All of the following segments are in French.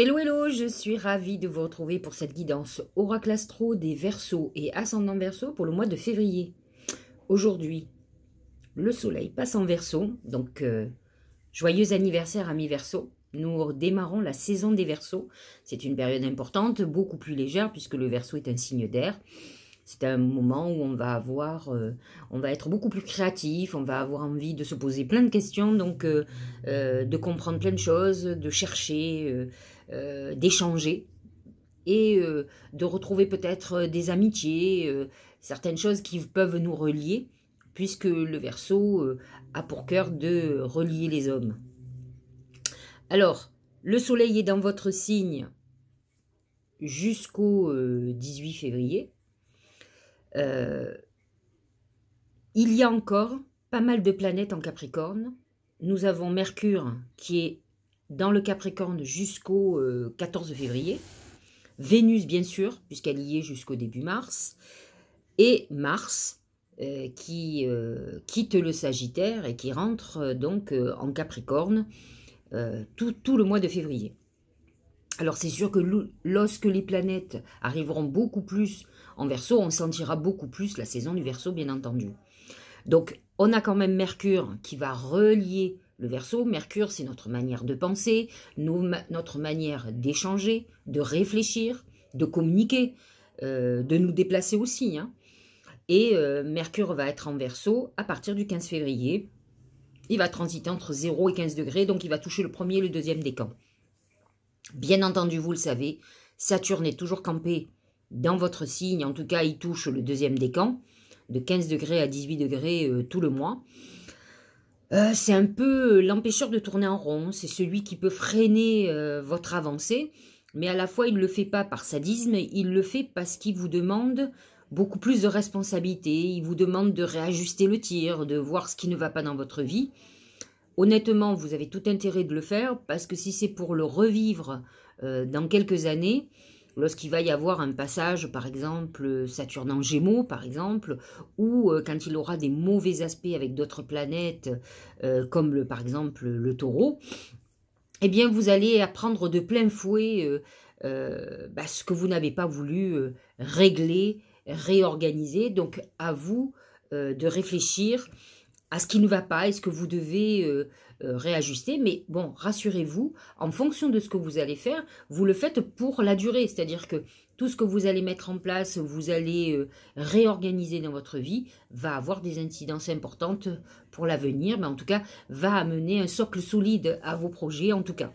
Hello hello, je suis ravie de vous retrouver pour cette guidance Oracle Astro des Verseaux et Ascendant Verseaux pour le mois de février. Aujourd'hui, le soleil passe en Verseau, donc euh, joyeux anniversaire amis verso. Nous redémarrons la saison des Verseaux. C'est une période importante, beaucoup plus légère puisque le Verseau est un signe d'air. C'est un moment où on va avoir, euh, on va être beaucoup plus créatif, on va avoir envie de se poser plein de questions, donc euh, de comprendre plein de choses, de chercher euh, d'échanger et euh, de retrouver peut-être euh, des amitiés, certaines choses qui peuvent nous relier, puisque le verso a pour cœur de relier les hommes. Alors, le soleil est dans votre signe jusqu'au 18 février. il y a encore pas mal de planètes en Capricorne. Nous avons Mercure qui est dans le Capricorne jusqu'au 14 euh, février. Vénus, bien sûr, puisqu'elle y est jusqu'au début mars. Et Mars, euh, qui euh, quitte le Sagittaire et qui rentre donc en Capricorne tout, tout, le mois de février. Alors c'est sûr que lorsque les planètes arriveront beaucoup plus en verso, on sentira beaucoup plus la saison du verso, bien entendu. Donc on a quand même Mercure qui va relier le verso, Mercure, c'est notre manière de penser, notre manière d'échanger, de réfléchir, de communiquer, euh, de nous déplacer aussi. Hein. Et euh, Mercure va être en verso à partir du 15 février. Il va transiter entre 0 et 15 degrés, donc il va toucher le premier et le deuxième décan. Bien entendu, vous le savez, Saturne est toujours campé dans votre signe, en tout cas il touche le deuxième décan, de 15 degrés à 18 degrés euh, tout le mois. Euh, c'est un peu euh, l'empêcheur de tourner en rond, c'est celui qui peut freiner euh, votre avancée, mais à la fois il ne le fait pas par sadisme, il le fait parce qu'il vous demande beaucoup plus de responsabilité, il vous demande de réajuster le tir, de voir ce qui ne va pas dans votre vie. Honnêtement, vous avez tout intérêt de le faire parce que si c'est pour le revivre dans quelques années, lorsqu'il va y avoir un passage, par exemple, Saturne en Gémeaux, par exemple, ou euh, quand il aura des mauvais aspects avec d'autres planètes, euh, comme le, par exemple le taureau, eh bien, vous allez apprendre de plein fouet euh, bah, ce que vous n'avez pas voulu régler, réorganiser. Donc, à vous de réfléchir à ce qui ne va pas est ce que vous devez euh, euh, réajuster. Mais bon, rassurez-vous, en fonction de ce que vous allez faire, vous le faites pour la durée. C'est-à-dire que tout ce que vous allez mettre en place, vous allez euh, réorganiser dans votre vie, va avoir des incidences importantes pour l'avenir, mais en tout cas, va amener un socle solide à vos projets, en tout cas.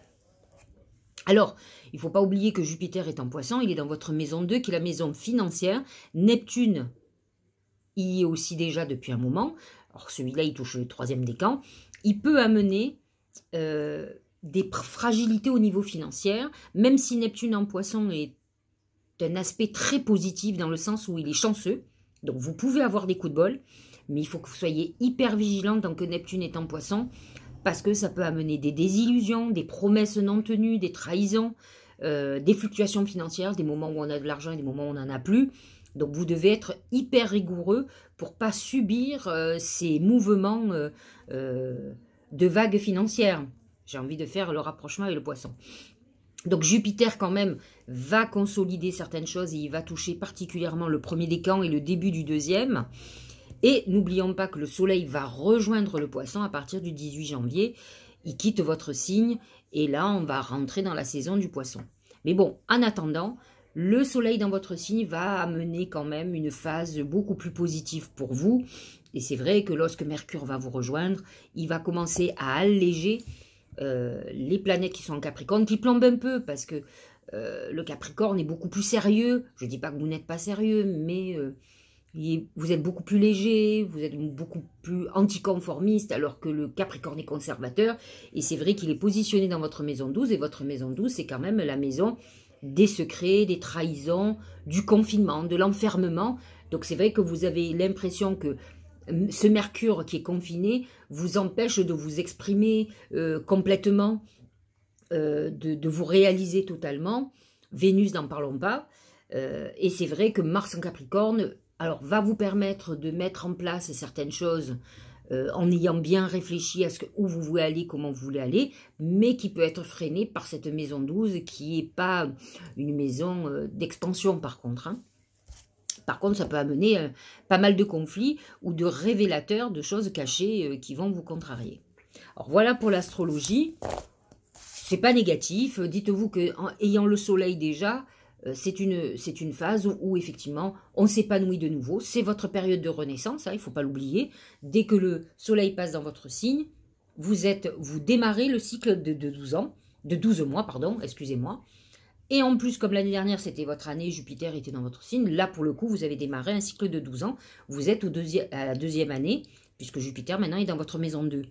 Alors, il ne faut pas oublier que Jupiter est en poisson, il est dans votre maison 2, qui est la maison financière. Neptune y est aussi déjà depuis un moment. Alors celui-là il touche le troisième décan, il peut amener euh, des fragilités au niveau financier, même si Neptune en poisson est un aspect très positif dans le sens où il est chanceux, donc vous pouvez avoir des coups de bol, mais il faut que vous soyez hyper vigilant tant que Neptune est en poisson, parce que ça peut amener des désillusions, des promesses non tenues, des trahisons, euh, des fluctuations financières, des moments où on a de l'argent et des moments où on n'en a plus. Donc vous devez être hyper rigoureux pour pas subir euh, ces mouvements euh, euh, de vagues financières. J'ai envie de faire le rapprochement avec le poisson. Donc Jupiter quand même va consolider certaines choses et il va toucher particulièrement le premier décan et le début du deuxième. Et n'oublions pas que le Soleil va rejoindre le poisson à partir du 18 janvier. Il quitte votre signe et là on va rentrer dans la saison du poisson. Mais bon, en attendant, le soleil dans votre signe va amener quand même une phase beaucoup plus positive pour vous. Et c'est vrai que lorsque Mercure va vous rejoindre, il va commencer à alléger euh, les planètes qui sont en Capricorne, qui plombent un peu parce que euh, le Capricorne est beaucoup plus sérieux. Je ne dis pas que vous n'êtes pas sérieux, mais euh, vous êtes beaucoup plus léger, vous êtes beaucoup plus anticonformiste, alors que le Capricorne est conservateur. Et c'est vrai qu'il est positionné dans votre maison 12, et votre maison 12, c'est quand même la maison des secrets, des trahisons, du confinement, de l'enfermement. Donc c'est vrai que vous avez l'impression que euh, ce mercure qui est confiné vous empêche de vous exprimer euh, complètement, euh, de, vous réaliser totalement. Vénus, n'en parlons pas. et c'est vrai que Mars en Capricorne, alors, va vous permettre de mettre en place certaines choses euh, en ayant bien réfléchi à ce que, où vous voulez aller, comment vous voulez aller, mais qui peut être freiné par cette maison 12 qui n'est pas une maison euh, d'expansion par contre. Hein. Par contre, ça peut amener euh, pas mal de conflits ou de révélateurs de choses cachées qui vont vous contrarier. Alors voilà pour l'astrologie. C'est pas négatif. Dites-vous qu'en ayant le soleil déjà, euh, c'est une, c'est une phase où, effectivement on s'épanouit de nouveau. C'est votre période de renaissance, hein, il ne faut pas l'oublier. Dès que le soleil passe dans votre signe, vous, êtes, vous démarrez le cycle de, de 12 ans, de douze mois, pardon, excusez-moi. Et en plus, comme l'année dernière, c'était votre année, Jupiter était dans votre signe, là pour le coup, vous avez démarré un cycle de 12 ans. Vous êtes au à la deuxième année, puisque Jupiter maintenant est dans votre maison 2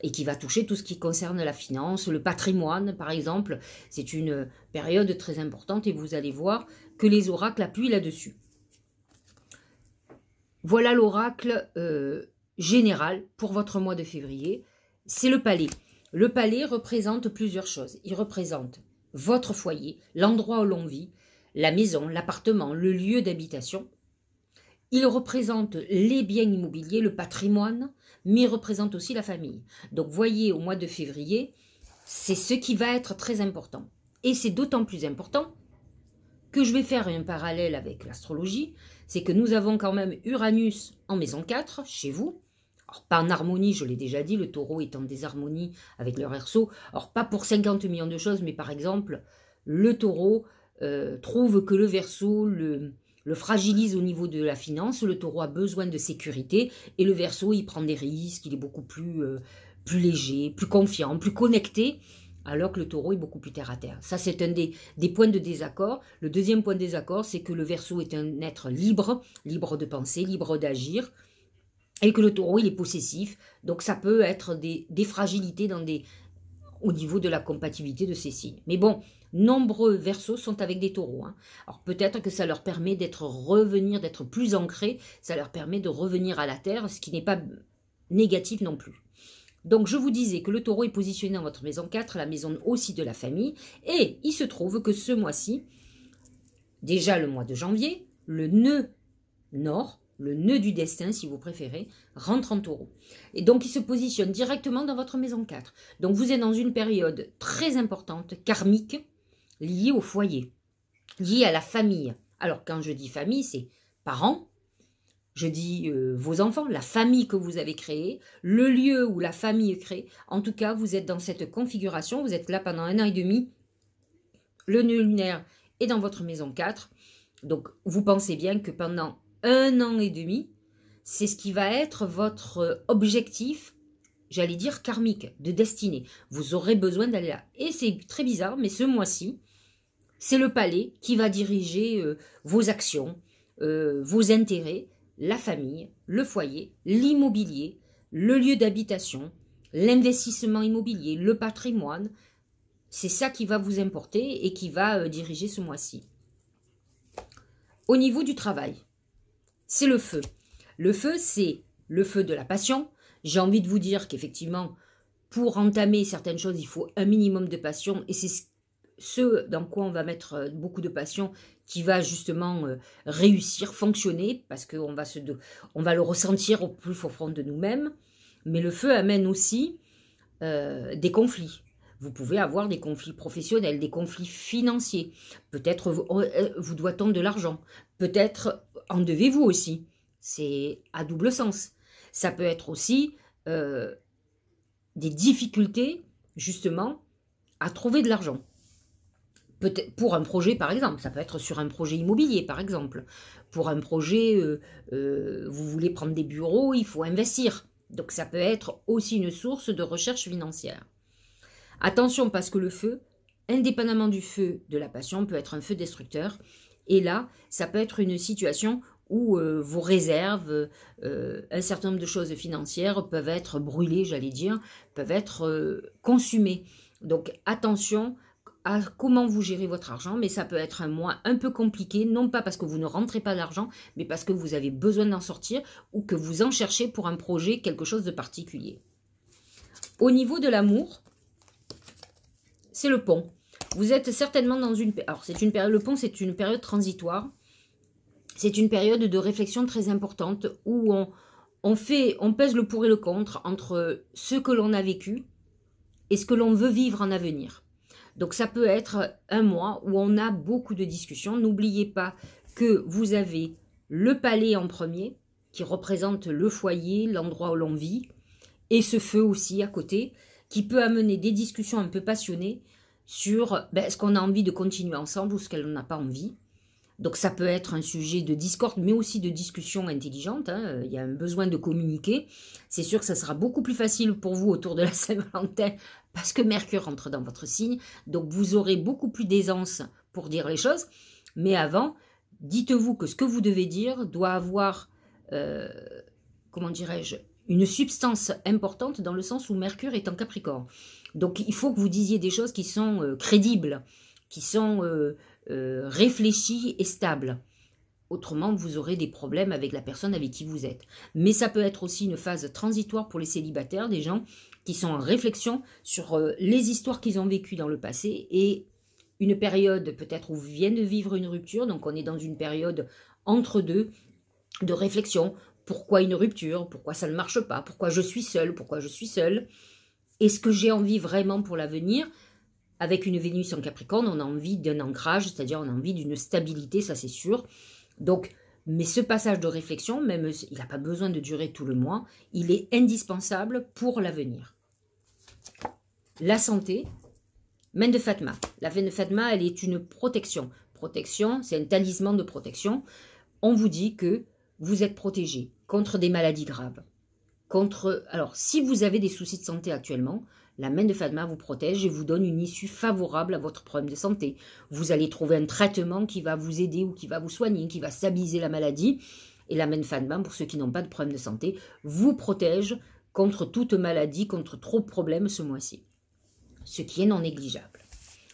et qui va toucher tout ce qui concerne la finance, le patrimoine par exemple. C'est une période très importante et vous allez voir que les oracles appuient là-dessus. Voilà l'oracle euh, général pour votre mois de février. C'est le palais. Le palais représente plusieurs choses. Il représente votre foyer, l'endroit où l'on vit, la maison, l'appartement, le lieu d'habitation. Il représente les biens immobiliers, le patrimoine, mais représente aussi la famille. Donc voyez, au mois de février, c'est ce qui va être très important. Et c'est d'autant plus important que je vais faire un parallèle avec l'astrologie, c'est que nous avons quand même Uranus en maison 4, chez vous. Alors pas en harmonie, je l'ai déjà dit, le taureau est en désharmonie avec le verso. Alors pas pour 50 millions de choses, mais par exemple, le taureau euh, trouve que le verso, le, le fragilise au niveau de la finance, le taureau a besoin de sécurité et le verso, il prend des risques, il est beaucoup plus, euh, plus léger, plus confiant, plus connecté, alors que le taureau est beaucoup plus terre à terre. Ça, c'est un des, points de désaccord. Le deuxième point de désaccord, c'est que le verso est un être libre, libre de penser, libre d'agir, et que le taureau, il est possessif. Donc, ça peut être des fragilités dans des, au niveau de la compatibilité de ces signes. Mais bon, nombreux versos sont avec des taureaux. Hein. Alors peut-être que ça leur permet d'être revenir, d'être plus ancré ça leur permet de revenir à la terre, ce qui n'est pas négatif non plus. Donc je vous disais que le taureau est positionné dans votre maison 4, la maison aussi de la famille, et il se trouve que ce mois-ci, déjà le mois de janvier, le nœud nord le nœud du destin, si vous préférez, rentre en taureau. Et donc il se positionne directement dans votre maison 4. Donc vous êtes dans une période très importante, karmique, liée au foyer, liée à la famille. Alors quand je dis famille, c'est parents, je dis euh, vos enfants, la famille que vous avez créée, le lieu où la famille est créée. En tout cas, vous êtes dans cette configuration, vous êtes là pendant un an et demi, le nœud lunaire est dans votre maison 4. Donc vous pensez bien que pendant un an et demi, c'est ce qui va être votre objectif, j'allais dire karmique, de destinée. Vous aurez besoin d'aller là. Et c'est très bizarre, mais ce mois-ci, c'est le palais qui va diriger euh, vos actions, euh, vos intérêts, la famille, le foyer, l'immobilier, le lieu d'habitation, l'investissement immobilier, le patrimoine. C'est ça qui va vous importer et qui va euh, diriger ce mois-ci. Au niveau du travail, c'est le feu. Le feu, c'est le feu de la passion. J'ai envie de vous dire qu'effectivement, pour entamer certaines choses, il faut un minimum de passion et c'est ce dans quoi on va mettre euh, beaucoup de passion qui va justement euh, réussir, fonctionner, parce qu'on va, se, on va le ressentir au plus profond de nous-mêmes. Mais le feu amène aussi euh, des conflits. Vous pouvez avoir des conflits professionnels, des conflits financiers. Peut-être euh, euh, vous, doit-on de l'argent. Peut-être en devez-vous aussi. C'est à double sens. Ça peut être aussi euh, des difficultés, justement, à trouver de l'argent. pour un projet, par exemple. Ça peut être sur un projet immobilier, par exemple. Pour un projet, vous voulez prendre des bureaux, il faut investir. Donc ça peut être aussi une source de recherche financière. Attention parce que le feu, indépendamment du feu de la passion, peut être un feu destructeur. Et là, ça peut être une situation où euh, vos réserves, euh, un certain nombre de choses financières peuvent être brûlées, j'allais dire, peuvent être euh, consumées. Donc attention à comment vous gérez votre argent, mais ça peut être un mois un peu compliqué, non pas parce que vous ne rentrez pas d'argent, mais parce que vous avez besoin d'en sortir ou que vous en cherchez pour un projet, quelque chose de particulier. Au niveau de l'amour, c'est le pont. Vous êtes certainement dans une... Alors, c'est une période... Le pont, c'est une période transitoire. C'est une période de réflexion très importante où on, fait, on pèse le pour et le contre entre ce que l'on a vécu et ce que l'on veut vivre en avenir. Donc ça peut être un mois où on a beaucoup de discussions. N'oubliez pas que vous avez le palais en premier, qui représente le foyer, l'endroit où l'on vit, et ce feu aussi à côté, qui peut amener des discussions un peu passionnées sur ben, ce qu'on a envie de continuer ensemble ou ce qu'elle n'a pas envie. Donc ça peut être un sujet de discorde, mais aussi de discussion intelligente. Hein. Il y a un besoin de communiquer. C'est sûr que ça sera beaucoup plus facile pour vous autour de la Saint-Valentin parce que Mercure entre dans votre signe. Donc vous aurez beaucoup plus d'aisance pour dire les choses. Mais avant, dites-vous que ce que vous devez dire doit avoir, euh, comment dirais-je, une substance importante dans le sens où Mercure est en Capricorne. Donc il faut que vous disiez des choses qui sont euh, crédibles, qui sont euh, euh, réfléchies et stables. Autrement, vous aurez des problèmes avec la personne avec qui vous êtes. Mais ça peut être aussi une phase transitoire pour les célibataires, des gens qui sont en réflexion sur les histoires qu'ils ont vécues dans le passé et une période peut-être où viennent de vivre une rupture. Donc on est dans une période entre deux de réflexion pourquoi une rupture Pourquoi ça ne marche pas Pourquoi je suis seule Pourquoi je suis seule Est-ce que j'ai envie vraiment pour l'avenir Avec une Vénus en Capricorne, on a envie d'un ancrage, c'est-à-dire on a envie d'une stabilité, ça c'est sûr. Donc, mais ce passage de réflexion, même il n'a pas besoin de durer tout le mois, il est indispensable pour l'avenir. La santé, Main de Fatma. La veine de Fatma, elle est une protection. Protection, c'est un talisman de protection. On vous dit que vous êtes protégé contre des maladies graves. Contre, alors, si vous avez des soucis de santé actuellement, la main de Fatma vous protège et vous donne une issue favorable à votre problème de santé. Vous allez trouver un traitement qui va vous aider ou qui va vous soigner, qui va stabiliser la maladie. Et la main de Fatma, pour ceux qui n'ont pas de problème de santé, vous protège contre toute maladie, contre trop de problèmes ce mois-ci. Ce qui est non négligeable.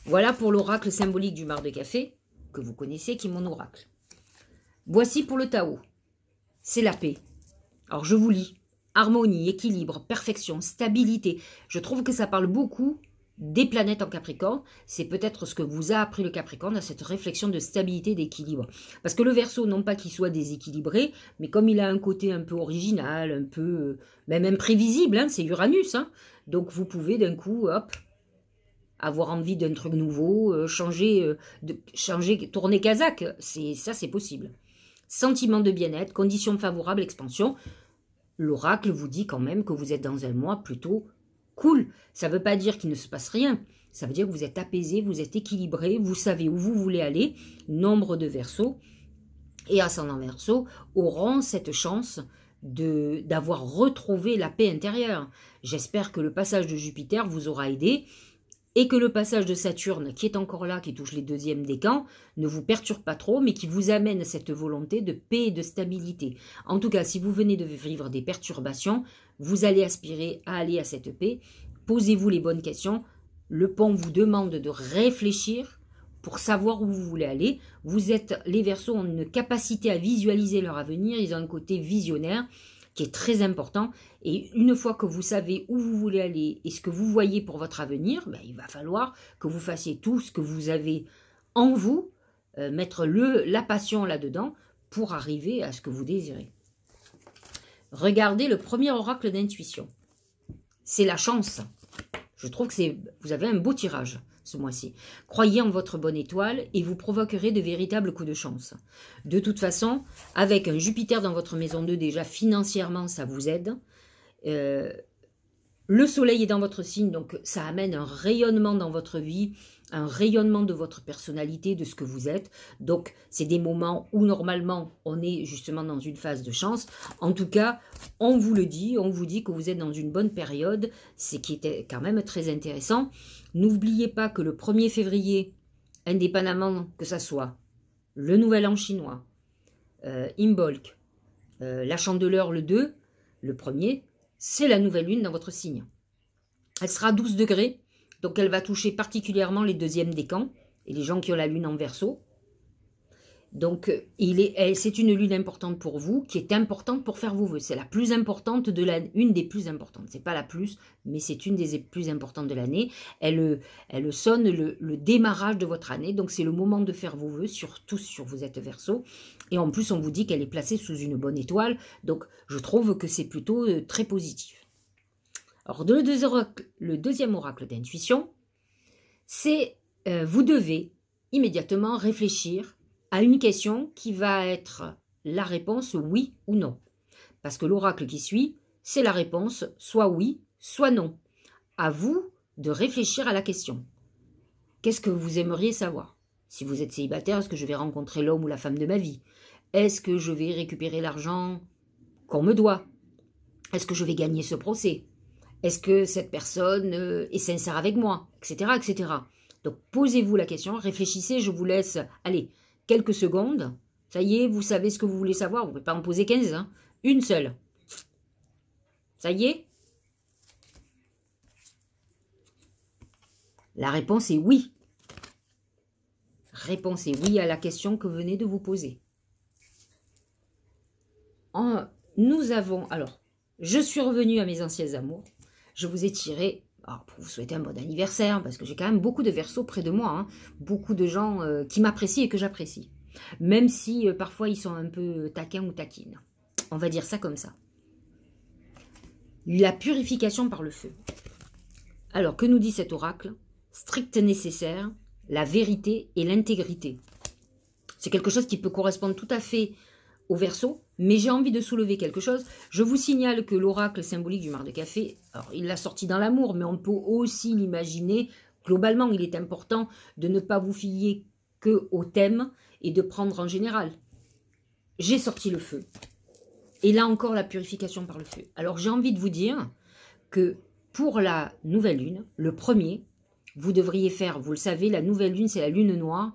Voilà pour l'oracle symbolique du mar de café, que vous connaissez, qui est mon oracle. Voici pour le Tao c'est la paix. Alors je vous lis. Harmonie, équilibre, perfection, stabilité. Je trouve que ça parle beaucoup des planètes en Capricorne. C'est peut-être ce que vous a appris le Capricorne à cette réflexion de stabilité, d'équilibre. Parce que le verso, non pas qu'il soit déséquilibré, mais comme il a un côté un peu original, un peu euh, même imprévisible, hein, c'est Uranus. Hein. donc vous pouvez d'un coup, hop, avoir envie d'un truc nouveau, euh, changer, euh, de, changer, tourner Kazakh. ça, c'est possible sentiment de bien-être, conditions favorables, expansion. L'oracle vous dit quand même que vous êtes dans un mois plutôt cool. Ça ne veut pas dire qu'il ne se passe rien. Ça veut dire que vous êtes apaisé, vous êtes équilibré, vous savez où vous voulez aller. Nombre de versos et ascendant verso auront cette chance de d'avoir retrouvé la paix intérieure. J'espère que le passage de Jupiter vous aura aidé et que le passage de Saturne, qui est encore là, qui touche les deuxièmes camps, ne vous perturbe pas trop, mais qui vous amène à cette volonté de paix et de stabilité. En tout cas, si vous venez de vivre des perturbations, vous allez aspirer à aller à cette paix. Posez-vous les bonnes questions. Le pont vous demande de réfléchir pour savoir où vous voulez aller. Vous êtes, les Verseaux ont une capacité à visualiser leur avenir, ils ont un côté visionnaire qui est très important. Et une fois que vous savez où vous voulez aller et ce que vous voyez pour votre avenir, ben, il va falloir que vous fassiez tout ce que vous avez en vous, euh, mettre le, la passion là-dedans pour arriver à ce que vous désirez. Regardez le premier oracle d'intuition. C'est la chance. Je trouve que vous avez un beau tirage ce mois-ci. Croyez en votre bonne étoile et vous provoquerez de véritables coups de chance. De toute façon, avec un Jupiter dans votre maison 2 déjà financièrement, ça vous aide. Euh, le soleil est dans votre signe, donc ça amène un rayonnement dans votre vie un rayonnement de votre personnalité, de ce que vous êtes. Donc, c'est des moments où normalement on est justement dans une phase de chance. En tout cas, on vous le dit, on vous dit que vous êtes dans une bonne période, ce qui était quand même très intéressant. N'oubliez pas que le 1er février, indépendamment que ça soit le Nouvel An chinois, euh, Imbolc, euh, la Chandeleur le 2, le 1er, c'est la nouvelle lune dans votre signe. Elle sera à 12 degrés donc elle va toucher particulièrement les deuxièmes des camps et les gens qui ont la lune en verso. Donc c'est une lune importante pour vous, qui est importante pour faire vos vœux. C'est la plus importante de l'année, une des plus importantes. C'est pas la plus, mais c'est une des plus importantes de l'année. Elle, sonne le, démarrage de votre année, donc c'est le moment de faire vos vœux, surtout sur vous êtes verso. Et en plus, on vous dit qu'elle est placée sous une bonne étoile, donc je trouve que c'est plutôt euh, très positif. Alors, le, le deuxième oracle d'intuition, c'est euh, vous devez immédiatement réfléchir à une question qui va être la réponse oui ou non. Parce que l'oracle qui suit, c'est la réponse soit oui, soit non. À vous de réfléchir à la question. Qu'est-ce que vous aimeriez savoir Si vous êtes célibataire, est-ce que je vais rencontrer l'homme ou la femme de ma vie Est-ce que je vais récupérer l'argent qu'on me doit Est-ce que je vais gagner ce procès est-ce que cette personne euh, est sincère avec moi Etc. etc. Donc posez-vous la question, réfléchissez, je vous laisse, allez, quelques secondes. Ça y est, vous savez ce que vous voulez savoir, vous ne pouvez pas en poser 15, hein. une seule. Ça y est La réponse est oui. Réponse est oui à la question que venez de vous poser. nous avons, alors, je suis revenue à mes anciens amours je vous ai tiré, pour vous souhaiter un bon anniversaire, parce que j'ai quand même beaucoup de versos près de moi, hein. beaucoup de gens euh, qui m'apprécient et que j'apprécie, même si euh, parfois ils sont un peu taquins ou taquines. On va dire ça comme ça. La purification par le feu. Alors, que nous dit cet oracle Strict nécessaire, la vérité et l'intégrité. C'est quelque chose qui peut correspondre tout à fait au verso, mais j'ai envie de soulever quelque chose. Je vous signale que l'oracle symbolique du mar de café, alors il l'a sorti dans l'amour, mais on peut aussi l'imaginer. Globalement, il est important de ne pas vous fier que au thème et de prendre en général. J'ai sorti le feu. Et là encore, la purification par le feu. Alors j'ai envie de vous dire que pour la nouvelle lune, le premier, vous devriez faire, vous le savez, la nouvelle lune, c'est la lune noire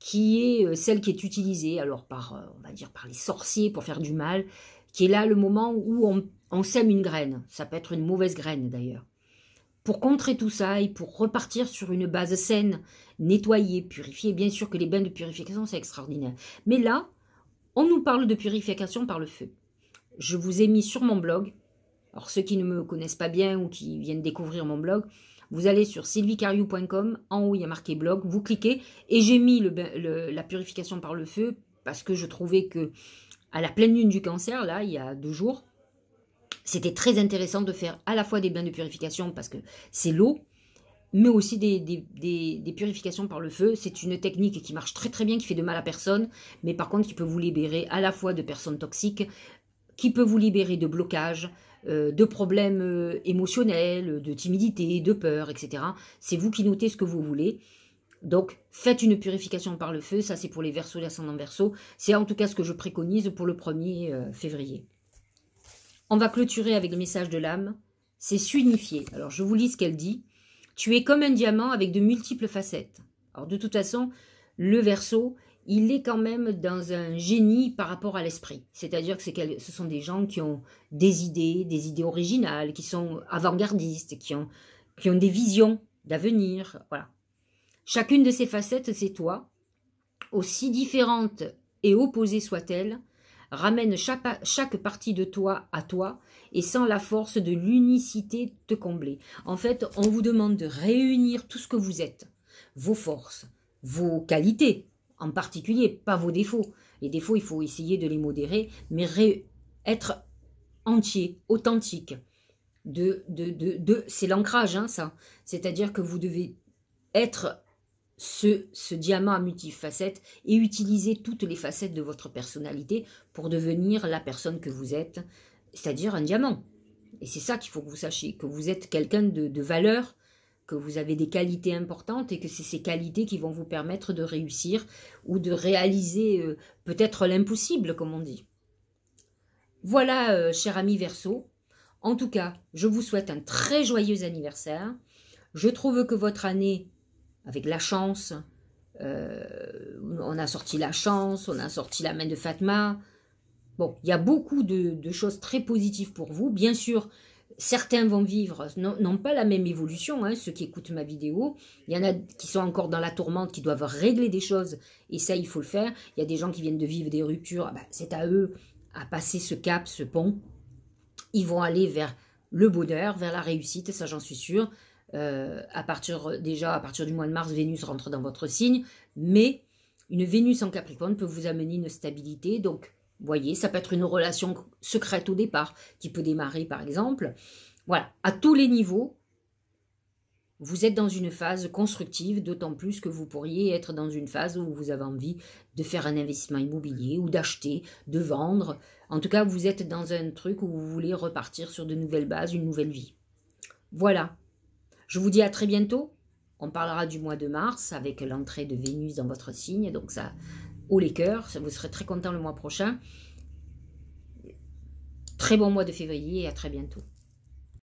qui est euh, celle qui est utilisée alors par, euh, on va dire, par les sorciers pour faire du mal, qui est là le moment où on, sème une graine. Ça peut être une mauvaise graine d'ailleurs. Pour contrer tout ça et pour repartir sur une base saine, nettoyée, purifiée, bien sûr que les bains de purification c'est extraordinaire. Mais là, on nous parle de purification par le feu. Je vous ai mis sur mon blog, alors ceux qui ne me connaissent pas bien ou qui viennent découvrir mon blog, vous allez sur sylvicariou.com, en haut il y a marqué blog, vous cliquez et j'ai mis la purification par le feu parce que je trouvais que à la pleine lune du cancer, là, il y a deux jours, c'était très intéressant de faire à la fois des bains de purification parce que c'est l'eau, mais aussi des, des, purifications par le feu. C'est une technique qui marche très très bien, qui fait de mal à personne, mais par contre qui peut vous libérer à la fois de personnes toxiques, qui peut vous libérer de blocages, euh, de problèmes euh, émotionnels, de timidité, de peur, etc. C'est vous qui notez ce que vous voulez. Donc, faites une purification par le feu. Ça, c'est pour les versos, l'ascendant verso. C'est en tout cas ce que je préconise pour le 1er euh, février. On va clôturer avec le message de l'âme. C'est s'unifier. Alors, je vous lis ce qu'elle dit. Tu es comme un diamant avec de multiples facettes. Alors, de toute façon, le verso il est quand même dans un génie par rapport à l'esprit. C'est-à-dire que ce sont des gens qui ont des idées, des idées originales, qui sont avant-gardistes, qui ont, qui ont des visions d'avenir. Voilà. Chacune de ces facettes, c'est toi, aussi différente et opposée soit-elle, ramène chaque, chaque, partie de toi à toi et sans la force de l'unicité te combler. En fait, on vous demande de réunir tout ce que vous êtes, vos forces, vos qualités, en particulier, pas vos défauts. Les défauts, il faut essayer de les modérer, mais être entier, authentique. De, de, c'est l'ancrage, hein, ça. C'est-à-dire que vous devez être ce, ce diamant à multifacettes et utiliser toutes les facettes de votre personnalité pour devenir la personne que vous êtes, c'est-à-dire un diamant. Et c'est ça qu'il faut que vous sachiez, que vous êtes quelqu'un de valeur, que vous avez des qualités importantes et que c'est ces qualités qui vont vous permettre de réussir ou de réaliser euh, peut-être l'impossible, comme on dit. Voilà, euh, cher ami Verseau. En tout cas, je vous souhaite un très joyeux anniversaire. Je trouve que votre année, avec la chance, euh, on a sorti la chance, on a sorti la main de Fatma. Bon, il y a beaucoup de choses très positives pour vous. Bien sûr, certains vont vivre, n'ont pas la même évolution, hein, ceux qui écoutent ma vidéo. Il y en a qui sont encore dans la tourmente, qui doivent régler des choses, et ça, il faut le faire. Il y a des gens qui viennent de vivre des ruptures, ah bah, c'est à eux à passer ce cap, ce pont. Ils vont aller vers le bonheur, vers la réussite, ça j'en suis sûre. Euh, à partir déjà à partir du mois de mars, Vénus rentre dans votre signe, mais une Vénus en Capricorne peut vous amener une stabilité, donc voyez, ça peut être une relation secrète au départ qui peut démarrer par exemple. Voilà, à tous les niveaux, vous êtes dans une phase constructive, d'autant plus que vous pourriez être dans une phase où vous avez envie de faire un investissement immobilier ou d'acheter, de vendre. En tout cas, vous êtes dans un truc où vous voulez repartir sur de nouvelles bases, une nouvelle vie. Voilà. Je vous dis à très bientôt. On parlera du mois de mars avec l'entrée de Vénus dans votre signe, donc ça, ou les cœurs. Vous serez très content le mois prochain. Très bon mois de février et à très bientôt.